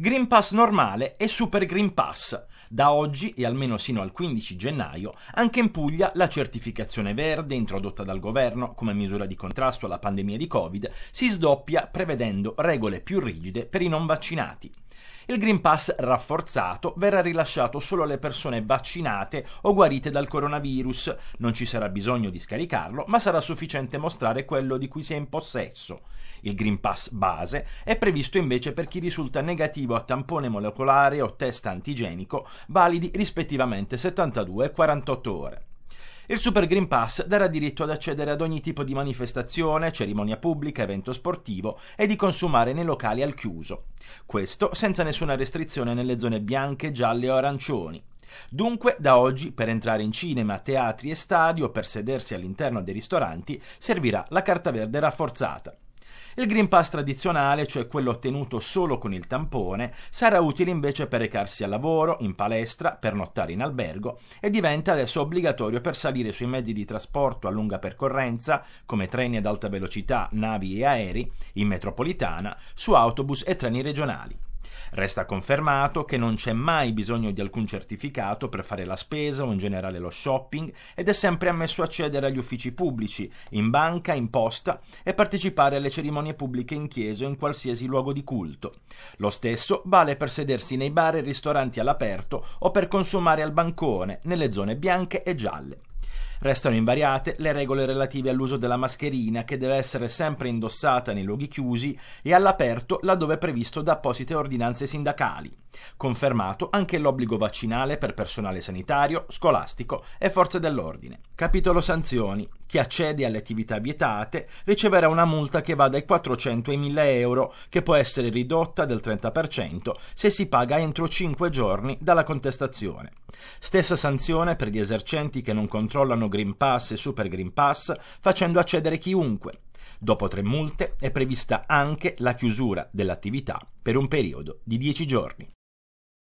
Green Pass normale e Super Green Pass. Da oggi e almeno sino al 15 gennaio, anche in Puglia la certificazione verde introdotta dal governo come misura di contrasto alla pandemia di Covid si sdoppia prevedendo regole più rigide per i non vaccinati. Il Green Pass rafforzato verrà rilasciato solo alle persone vaccinate o guarite dal coronavirus. Non ci sarà bisogno di scaricarlo, ma sarà sufficiente mostrare quello di cui si è in possesso. Il Green Pass base è previsto invece per chi risulta negativo a tampone molecolare o test antigenico, validi rispettivamente 72 e 48 ore. Il Super Green Pass darà diritto ad accedere ad ogni tipo di manifestazione, cerimonia pubblica, evento sportivo e di consumare nei locali al chiuso. Questo senza nessuna restrizione nelle zone bianche, gialle o arancioni. Dunque, da oggi, per entrare in cinema, teatri e stadio, per sedersi all'interno dei ristoranti, servirà la carta verde rafforzata. Il Green Pass tradizionale, cioè quello ottenuto solo con il tampone, sarà utile invece per recarsi al lavoro, in palestra, per nottare in albergo e diventa adesso obbligatorio per salire sui mezzi di trasporto a lunga percorrenza, come treni ad alta velocità, navi e aerei, in metropolitana, su autobus e treni regionali. Resta confermato che non c'è mai bisogno di alcun certificato per fare la spesa o in generale lo shopping ed è sempre ammesso accedere agli uffici pubblici, in banca, in posta e partecipare alle cerimonie pubbliche in chiesa o in qualsiasi luogo di culto. Lo stesso vale per sedersi nei bar e ristoranti all'aperto o per consumare al bancone, nelle zone bianche e gialle. Restano invariate le regole relative all'uso della mascherina che deve essere sempre indossata nei luoghi chiusi e all'aperto laddove previsto da apposite ordinanze sindacali. Confermato anche l'obbligo vaccinale per personale sanitario, scolastico e forze dell'ordine. Capitolo sanzioni. Chi accede alle attività vietate riceverà una multa che va dai 400 ai 1000 euro, che può essere ridotta del 30% se si paga entro 5 giorni dalla contestazione. Stessa sanzione per gli esercenti che non controllano Green Pass e Super Green Pass, facendo accedere chiunque. Dopo tre multe è prevista anche la chiusura dell'attività per un periodo di 10 giorni.